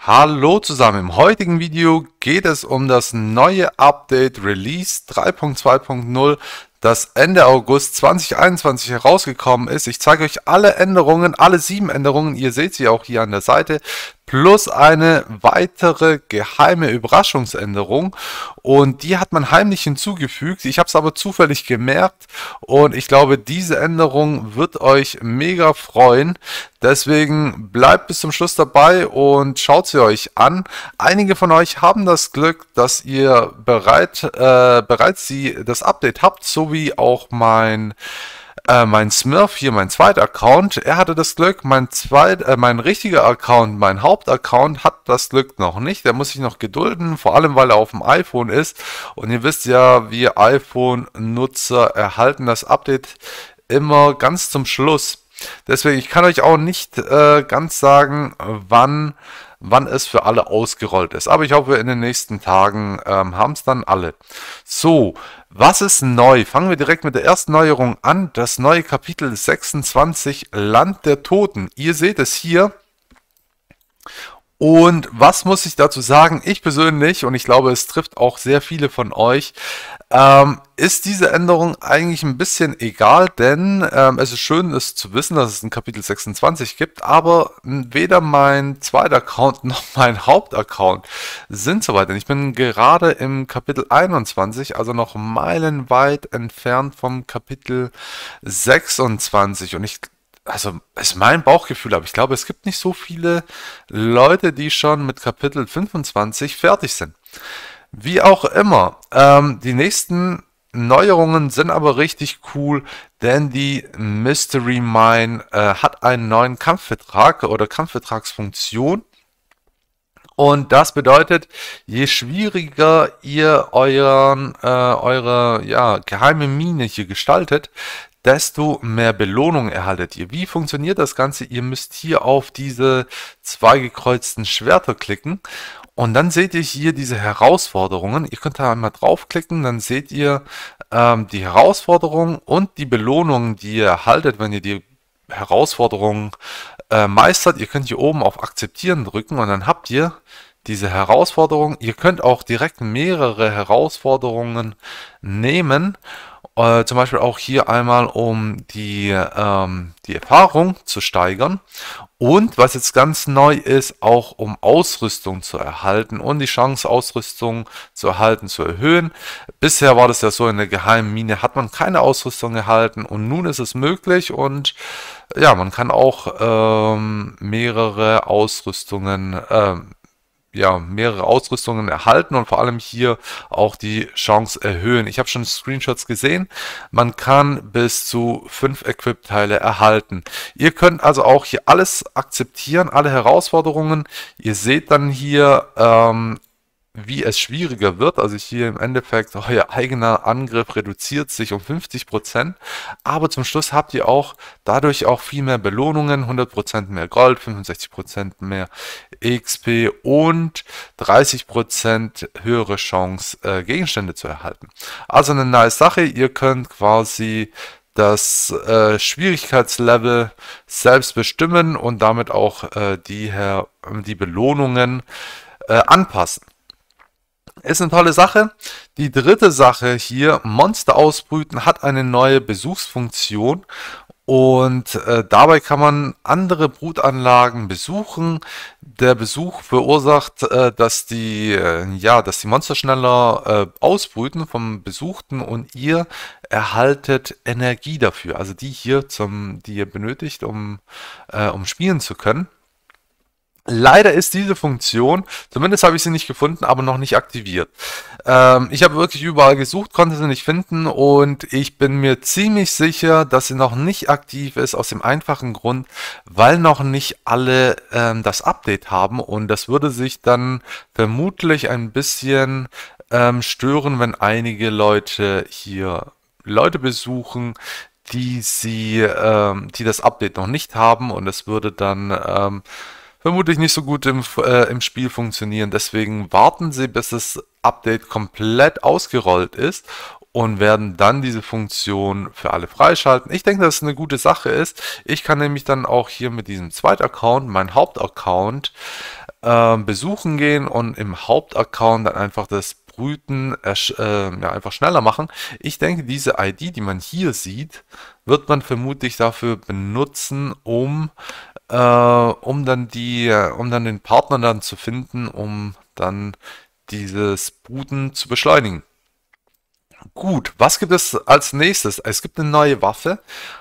Hallo zusammen, im heutigen Video geht es um das neue Update Release 3.2.0, das Ende August 2021 herausgekommen ist. Ich zeige euch alle Änderungen, alle sieben Änderungen, ihr seht sie auch hier an der Seite plus eine weitere geheime Überraschungsänderung und die hat man heimlich hinzugefügt. Ich habe es aber zufällig gemerkt und ich glaube, diese Änderung wird euch mega freuen. Deswegen bleibt bis zum Schluss dabei und schaut sie euch an. Einige von euch haben das Glück, dass ihr bereit, äh, bereits sie, das Update habt, so wie auch mein äh, mein Smurf, hier mein zweiter Account, er hatte das Glück, mein, zweit, äh, mein richtiger Account, mein Hauptaccount hat das Glück noch nicht. Der muss sich noch gedulden, vor allem weil er auf dem iPhone ist. Und ihr wisst ja, wir iPhone-Nutzer erhalten das Update immer ganz zum Schluss. Deswegen, ich kann euch auch nicht äh, ganz sagen, wann wann es für alle ausgerollt ist. Aber ich hoffe, in den nächsten Tagen ähm, haben es dann alle. So, was ist neu? Fangen wir direkt mit der ersten Neuerung an. Das neue Kapitel 26, Land der Toten. Ihr seht es hier. Und was muss ich dazu sagen? Ich persönlich, und ich glaube, es trifft auch sehr viele von euch, ähm, ist diese Änderung eigentlich ein bisschen egal, denn ähm, es ist schön, es zu wissen, dass es ein Kapitel 26 gibt, aber weder mein zweiter Account noch mein Hauptaccount sind soweit, denn ich bin gerade im Kapitel 21, also noch meilenweit entfernt vom Kapitel 26 und ich also ist mein Bauchgefühl, aber ich glaube, es gibt nicht so viele Leute, die schon mit Kapitel 25 fertig sind. Wie auch immer, ähm, die nächsten Neuerungen sind aber richtig cool, denn die Mystery Mine äh, hat einen neuen Kampfvertrag oder Kampfvertragsfunktion. Und das bedeutet, je schwieriger ihr euren, äh, eure ja, geheime Mine hier gestaltet, desto mehr Belohnung erhaltet ihr. Wie funktioniert das Ganze? Ihr müsst hier auf diese zwei gekreuzten Schwerter klicken und dann seht ihr hier diese Herausforderungen. Ihr könnt da einmal draufklicken, dann seht ihr ähm, die Herausforderungen und die Belohnungen, die ihr erhaltet, wenn ihr die Herausforderungen äh, meistert. Ihr könnt hier oben auf Akzeptieren drücken und dann habt ihr diese Herausforderung. Ihr könnt auch direkt mehrere Herausforderungen nehmen äh, zum Beispiel auch hier einmal, um die, ähm, die Erfahrung zu steigern. Und was jetzt ganz neu ist, auch um Ausrüstung zu erhalten und die Chance, Ausrüstung zu erhalten, zu erhöhen. Bisher war das ja so, in der geheimen Mine hat man keine Ausrüstung erhalten und nun ist es möglich und ja, man kann auch ähm, mehrere Ausrüstungen, ähm, ja, mehrere Ausrüstungen erhalten und vor allem hier auch die Chance erhöhen. Ich habe schon Screenshots gesehen. Man kann bis zu fünf Equip-Teile erhalten. Ihr könnt also auch hier alles akzeptieren, alle Herausforderungen. Ihr seht dann hier ähm, wie es schwieriger wird. Also hier im Endeffekt, euer oh eigener Angriff reduziert sich um 50%, aber zum Schluss habt ihr auch dadurch auch viel mehr Belohnungen, 100% mehr Gold, 65% mehr XP und 30% höhere Chance, äh, Gegenstände zu erhalten. Also eine nice Sache, ihr könnt quasi das äh, Schwierigkeitslevel selbst bestimmen und damit auch äh, die, äh, die Belohnungen äh, anpassen. Ist eine tolle Sache. Die dritte Sache hier, Monster ausbrüten, hat eine neue Besuchsfunktion. Und äh, dabei kann man andere Brutanlagen besuchen. Der Besuch verursacht, äh, dass die äh, ja, dass die Monster schneller äh, ausbrüten vom Besuchten und ihr erhaltet Energie dafür, also die hier zum, die ihr benötigt, um äh, um spielen zu können. Leider ist diese Funktion, zumindest habe ich sie nicht gefunden, aber noch nicht aktiviert. Ähm, ich habe wirklich überall gesucht, konnte sie nicht finden und ich bin mir ziemlich sicher, dass sie noch nicht aktiv ist, aus dem einfachen Grund, weil noch nicht alle ähm, das Update haben und das würde sich dann vermutlich ein bisschen ähm, stören, wenn einige Leute hier Leute besuchen, die sie, ähm, die das Update noch nicht haben und es würde dann ähm, vermutlich nicht so gut im, äh, im Spiel funktionieren. Deswegen warten sie, bis das Update komplett ausgerollt ist und werden dann diese Funktion für alle freischalten. Ich denke, dass es eine gute Sache ist. Ich kann nämlich dann auch hier mit diesem Zweitaccount, mein Hauptaccount, äh, besuchen gehen und im Hauptaccount dann einfach das Brüten äh, ähm, ja, einfach schneller machen. Ich denke, diese ID, die man hier sieht, wird man vermutlich dafür benutzen, um, äh, um, dann, die, äh, um dann den Partner dann zu finden, um dann dieses Bruten zu beschleunigen. Gut, was gibt es als nächstes? Es gibt eine neue Waffe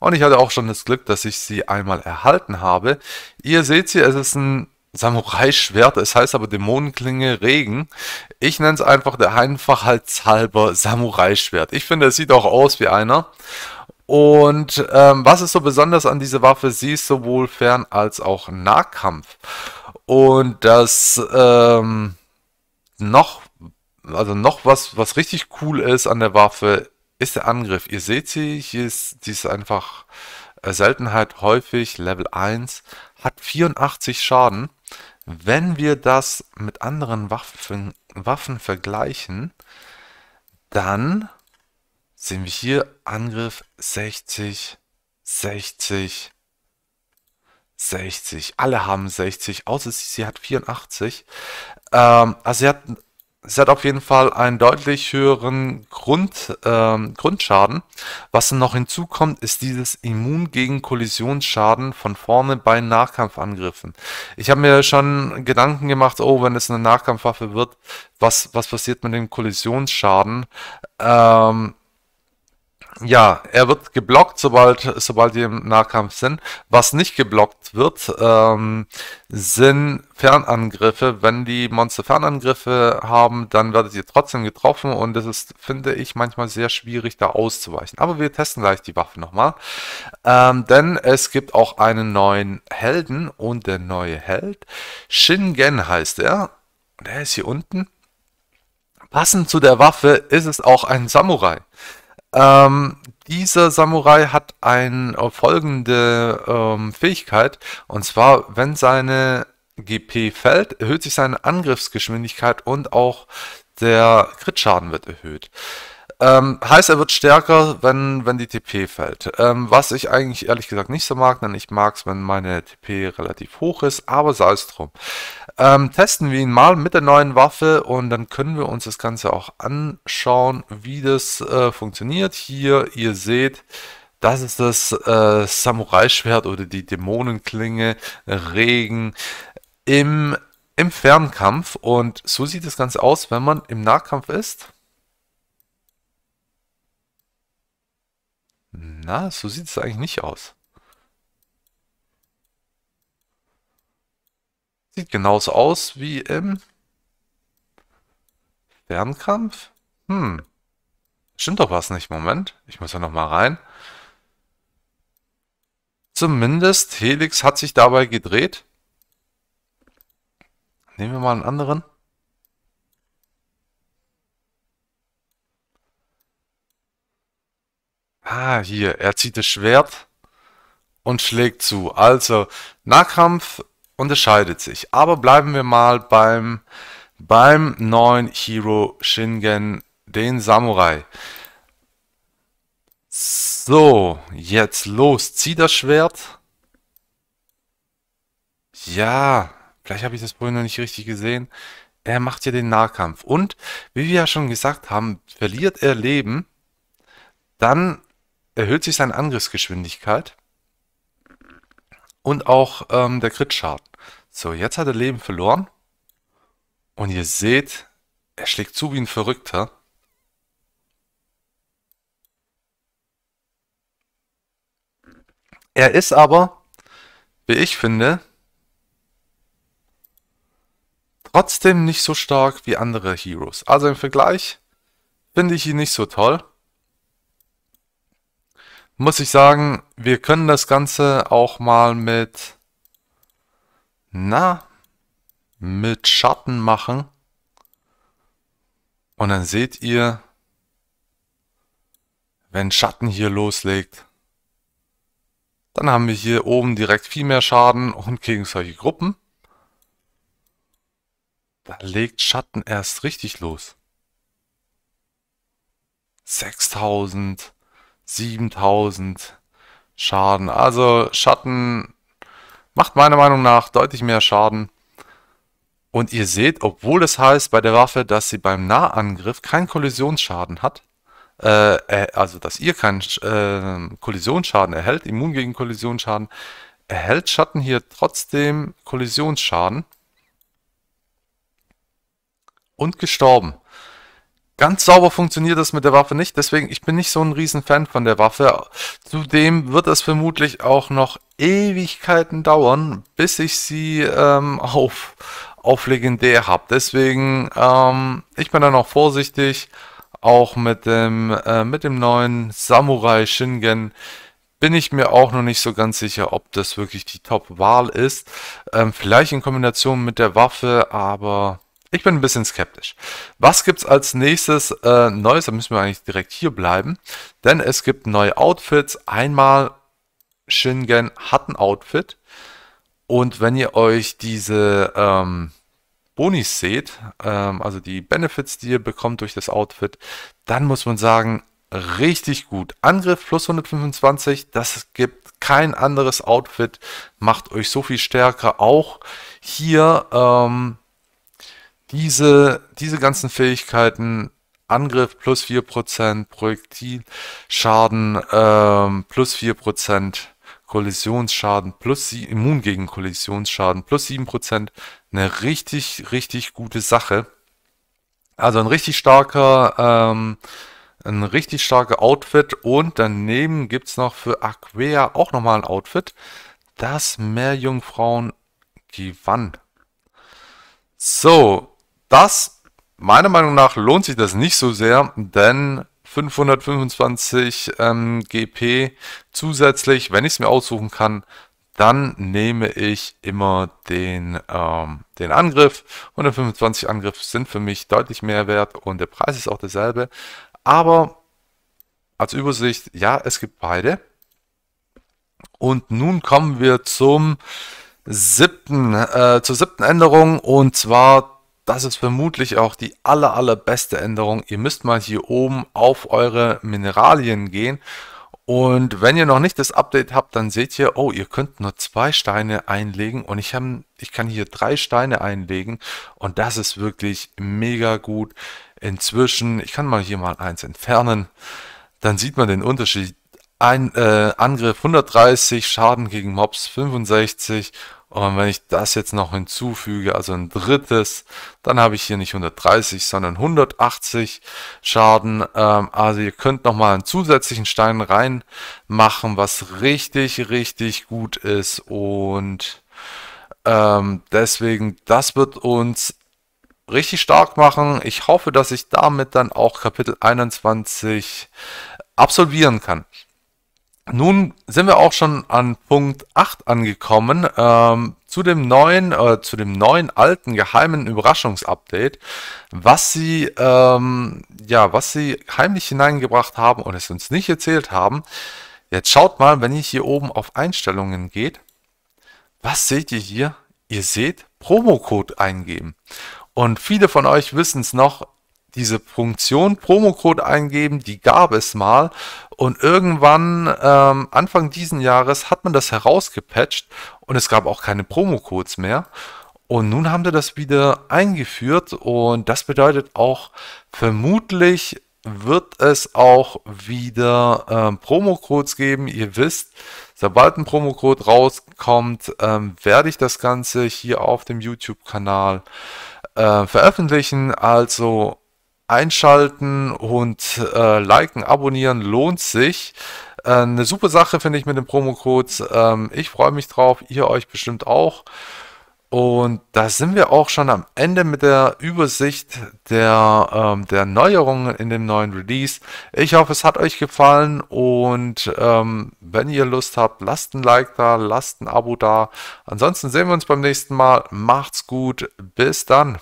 und ich hatte auch schon das Glück, dass ich sie einmal erhalten habe. Ihr seht sie, es ist ein Samurai-Schwert, es heißt aber Dämonenklinge Regen. Ich nenne es einfach der Einfachheitshalber Samurai-Schwert. Ich finde, es sieht auch aus wie einer. Und ähm, was ist so besonders an dieser Waffe? Sie ist sowohl Fern- als auch Nahkampf. Und das ähm, noch, also noch was, was richtig cool ist an der Waffe, ist der Angriff. Ihr seht sie, hier ist, die ist einfach Seltenheit häufig Level 1, hat 84 Schaden. Wenn wir das mit anderen Waffen, Waffen vergleichen, dann sehen wir hier Angriff 60, 60, 60. Alle haben 60, außer sie, sie hat 84. Ähm, also sie hat es hat auf jeden Fall einen deutlich höheren Grund, ähm, Grundschaden. Was noch hinzukommt, ist dieses Immun gegen Kollisionsschaden von vorne bei Nahkampfangriffen. Ich habe mir schon Gedanken gemacht, oh, wenn es eine Nahkampfwaffe wird, was, was passiert mit dem Kollisionsschaden? Ähm, ja, er wird geblockt, sobald, sobald die im Nahkampf sind. Was nicht geblockt wird, ähm, sind Fernangriffe. Wenn die Monster Fernangriffe haben, dann werdet ihr trotzdem getroffen und das ist, finde ich, manchmal sehr schwierig, da auszuweichen. Aber wir testen gleich die Waffe nochmal. Ähm, denn es gibt auch einen neuen Helden und der neue Held, Shingen heißt er. Der ist hier unten. Passend zu der Waffe ist es auch ein Samurai. Ähm, dieser Samurai hat eine äh, folgende ähm, Fähigkeit, und zwar, wenn seine GP fällt, erhöht sich seine Angriffsgeschwindigkeit und auch der Crit-Schaden wird erhöht. Ähm, heißt, er wird stärker, wenn, wenn die TP fällt. Ähm, was ich eigentlich ehrlich gesagt nicht so mag, denn ich mag es, wenn meine TP relativ hoch ist, aber sei es drum. Ähm, testen wir ihn mal mit der neuen Waffe und dann können wir uns das Ganze auch anschauen, wie das äh, funktioniert. Hier, ihr seht, das ist das äh, Samurai-Schwert oder die Dämonenklinge, Regen im, im Fernkampf und so sieht das Ganze aus, wenn man im Nahkampf ist. Na, so sieht es eigentlich nicht aus. Sieht genauso aus wie im Fernkampf. Hm. Stimmt doch was nicht. Moment. Ich muss ja nochmal rein. Zumindest Helix hat sich dabei gedreht. Nehmen wir mal einen anderen. Ah, hier, er zieht das Schwert und schlägt zu. Also, Nahkampf unterscheidet sich. Aber bleiben wir mal beim, beim neuen Hero Shingen, den Samurai. So, jetzt los. Zieh das Schwert. Ja, vielleicht habe ich das vorhin noch nicht richtig gesehen. Er macht ja den Nahkampf. Und, wie wir ja schon gesagt haben, verliert er Leben, dann erhöht sich seine Angriffsgeschwindigkeit und auch ähm, der Crit-Schaden. So, jetzt hat er Leben verloren. Und ihr seht, er schlägt zu wie ein Verrückter. Er ist aber, wie ich finde, trotzdem nicht so stark wie andere Heroes. Also im Vergleich finde ich ihn nicht so toll muss ich sagen, wir können das Ganze auch mal mit, na, mit Schatten machen. Und dann seht ihr, wenn Schatten hier loslegt, dann haben wir hier oben direkt viel mehr Schaden und gegen solche Gruppen. Da legt Schatten erst richtig los. 6000. 7000 Schaden. Also Schatten macht meiner Meinung nach deutlich mehr Schaden. Und ihr seht, obwohl es heißt bei der Waffe, dass sie beim Nahangriff keinen Kollisionsschaden hat, äh, äh also dass ihr keinen äh, Kollisionsschaden erhält, immun gegen Kollisionsschaden, erhält Schatten hier trotzdem Kollisionsschaden und gestorben. Ganz sauber funktioniert das mit der Waffe nicht, deswegen ich bin nicht so ein riesen Fan von der Waffe. Zudem wird es vermutlich auch noch Ewigkeiten dauern, bis ich sie ähm, auf, auf legendär habe. Deswegen, ähm, ich bin dann auch vorsichtig, auch mit dem, äh, mit dem neuen Samurai Shingen bin ich mir auch noch nicht so ganz sicher, ob das wirklich die Top-Wahl ist. Ähm, vielleicht in Kombination mit der Waffe, aber ich bin ein bisschen skeptisch. Was gibt es als nächstes äh, Neues? Da müssen wir eigentlich direkt hier bleiben. Denn es gibt neue Outfits. Einmal Shingen hat ein Outfit. Und wenn ihr euch diese ähm, Bonis seht, ähm, also die Benefits, die ihr bekommt durch das Outfit, dann muss man sagen, richtig gut. Angriff plus 125, das gibt kein anderes Outfit, macht euch so viel stärker. Auch hier... Ähm, diese, diese ganzen Fähigkeiten, Angriff plus 4%, Projektilschaden ähm, plus 4%, Kollisionsschaden plus sie, immun gegen Kollisionsschaden plus 7%, eine richtig, richtig gute Sache. Also ein richtig starker, ähm, ein richtig starker Outfit und daneben gibt es noch für Aquea auch nochmal ein Outfit, das Meerjungfrauen gewann. So, das, meiner Meinung nach, lohnt sich das nicht so sehr, denn 525 ähm, GP zusätzlich, wenn ich es mir aussuchen kann, dann nehme ich immer den, ähm, den Angriff. 125 Angriff sind für mich deutlich mehr wert und der Preis ist auch derselbe. Aber als Übersicht, ja, es gibt beide. Und nun kommen wir zum siebten, äh, zur siebten Änderung und zwar das ist vermutlich auch die aller, allerbeste Änderung. Ihr müsst mal hier oben auf eure Mineralien gehen. Und wenn ihr noch nicht das Update habt, dann seht ihr, oh, ihr könnt nur zwei Steine einlegen und ich, hab, ich kann hier drei Steine einlegen und das ist wirklich mega gut. Inzwischen, ich kann mal hier mal eins entfernen, dann sieht man den Unterschied. Ein äh, Angriff 130, Schaden gegen Mobs 65 und wenn ich das jetzt noch hinzufüge, also ein drittes, dann habe ich hier nicht 130, sondern 180 Schaden. Ähm, also ihr könnt nochmal einen zusätzlichen Stein reinmachen, was richtig, richtig gut ist. Und ähm, deswegen, das wird uns richtig stark machen. Ich hoffe, dass ich damit dann auch Kapitel 21 absolvieren kann. Nun sind wir auch schon an Punkt 8 angekommen, ähm, zu dem neuen, äh, zu dem neuen alten geheimen Überraschungsupdate, was sie, ähm, ja, was sie heimlich hineingebracht haben und es uns nicht erzählt haben. Jetzt schaut mal, wenn ich hier oben auf Einstellungen geht, was seht ihr hier? Ihr seht Promocode eingeben. Und viele von euch wissen es noch, diese Funktion Promocode eingeben, die gab es mal und irgendwann ähm, Anfang diesen Jahres hat man das herausgepatcht und es gab auch keine Promocodes mehr. Und nun haben sie das wieder eingeführt und das bedeutet auch vermutlich wird es auch wieder ähm, Promo-Codes geben. Ihr wisst, sobald ein Promo-Code rauskommt, ähm, werde ich das Ganze hier auf dem YouTube-Kanal äh, veröffentlichen. Also Einschalten und äh, liken, abonnieren lohnt sich. Äh, eine super Sache finde ich mit dem Promocode. Ähm, ich freue mich drauf, ihr euch bestimmt auch. Und da sind wir auch schon am Ende mit der Übersicht der, ähm, der Neuerungen in dem neuen Release. Ich hoffe, es hat euch gefallen und ähm, wenn ihr Lust habt, lasst ein Like da, lasst ein Abo da. Ansonsten sehen wir uns beim nächsten Mal. Macht's gut, bis dann.